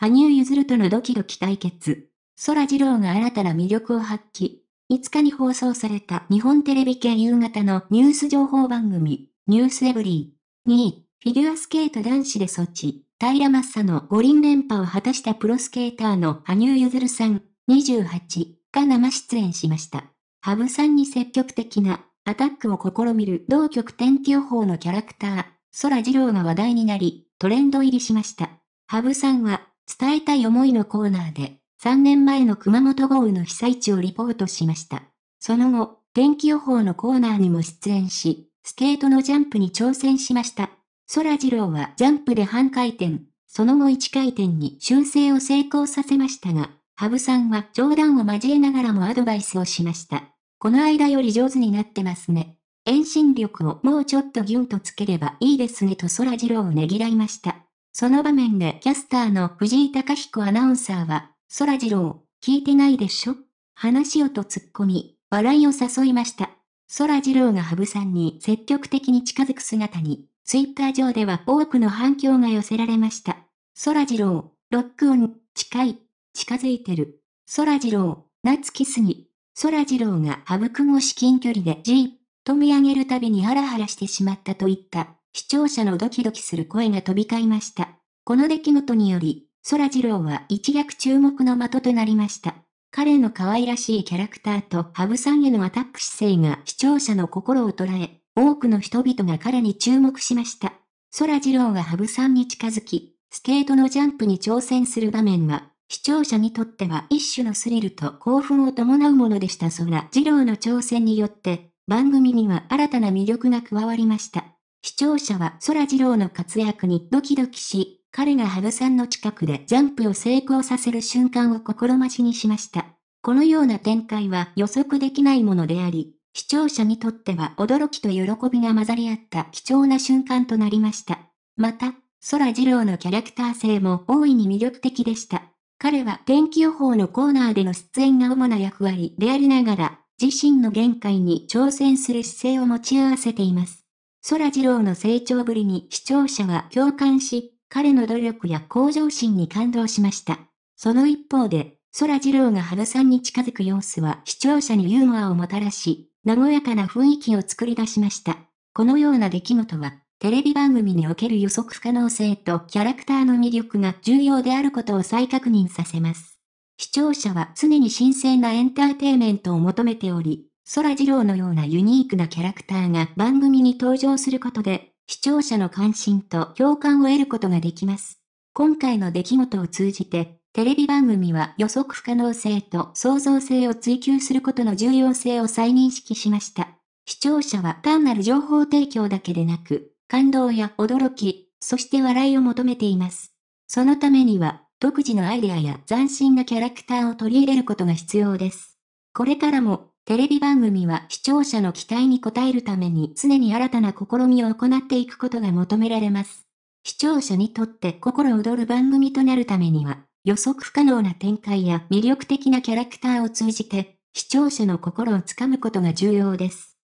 羽生結弦とのドキドキ対決。空二郎が新たな魅力を発揮。5日に放送された日本テレビ系夕方のニュース情報番組、ニュースエブリー。2位、フィギュアスケート男子で措置。平サの五輪連覇を果たしたプロスケーターの羽生結弦さん、28が生出演しました。羽生さんに積極的なアタックを試みる同局天気予報のキャラクター、空二郎が話題になり、トレンド入りしました。羽生さんは伝えたい思いのコーナーで、3年前の熊本豪雨の被災地をリポートしました。その後、天気予報のコーナーにも出演し、スケートのジャンプに挑戦しました。空次郎はジャンプで半回転、その後1回転に修正を成功させましたが、羽生さんは冗談を交えながらもアドバイスをしました。この間より上手になってますね。遠心力をもうちょっとギュンとつければいいですねと空次郎をねぎらいました。その場面でキャスターの藤井隆彦アナウンサーは、空次郎、聞いてないでしょ話をと突っ込み、笑いを誘いました。空次郎が羽生さんに積極的に近づく姿に、ツイッター上では多くの反響が寄せられました。空次郎、ロックオン、近い、近づいてる。空次郎、懐き夏キスに。郎が羽生くんを至近距離でじーっと見上げるたびにハラハラしてしまったといった視聴者のドキドキする声が飛び交いました。この出来事により、空次郎は一躍注目の的となりました。彼の可愛らしいキャラクターと羽生さんへのアタック姿勢が視聴者の心を捉え、多くの人々が彼に注目しました。空次郎が羽生さんに近づき、スケートのジャンプに挑戦する場面は、視聴者にとっては一種のスリルと興奮を伴うものでした空次郎の挑戦によって、番組には新たな魅力が加わりました。視聴者は空次郎の活躍にドキドキし、彼が羽生さんの近くでジャンプを成功させる瞬間を心待ちにしました。このような展開は予測できないものであり、視聴者にとっては驚きと喜びが混ざり合った貴重な瞬間となりました。また、空次郎のキャラクター性も大いに魅力的でした。彼は天気予報のコーナーでの出演が主な役割でありながら、自身の限界に挑戦する姿勢を持ち合わせています。空二郎の成長ぶりに視聴者は共感し、彼の努力や向上心に感動しました。その一方で、空二郎が春さんに近づく様子は視聴者にユーモアをもたらし、和やかな雰囲気を作り出しました。このような出来事は、テレビ番組における予測可能性とキャラクターの魅力が重要であることを再確認させます。視聴者は常に神聖なエンターテイメントを求めており、空二郎のようなユニークなキャラクターが番組に登場することで、視聴者の関心と共感を得ることができます。今回の出来事を通じて、テレビ番組は予測不可能性と創造性を追求することの重要性を再認識しました。視聴者は単なる情報提供だけでなく、感動や驚き、そして笑いを求めています。そのためには、独自のアイデアや斬新なキャラクターを取り入れることが必要です。これからもテレビ番組は視聴者の期待に応えるために常に新たな試みを行っていくことが求められます。視聴者にとって心躍る番組となるためには、予測不可能な展開や魅力的なキャラクターを通じて、視聴者の心をつかむことが重要です。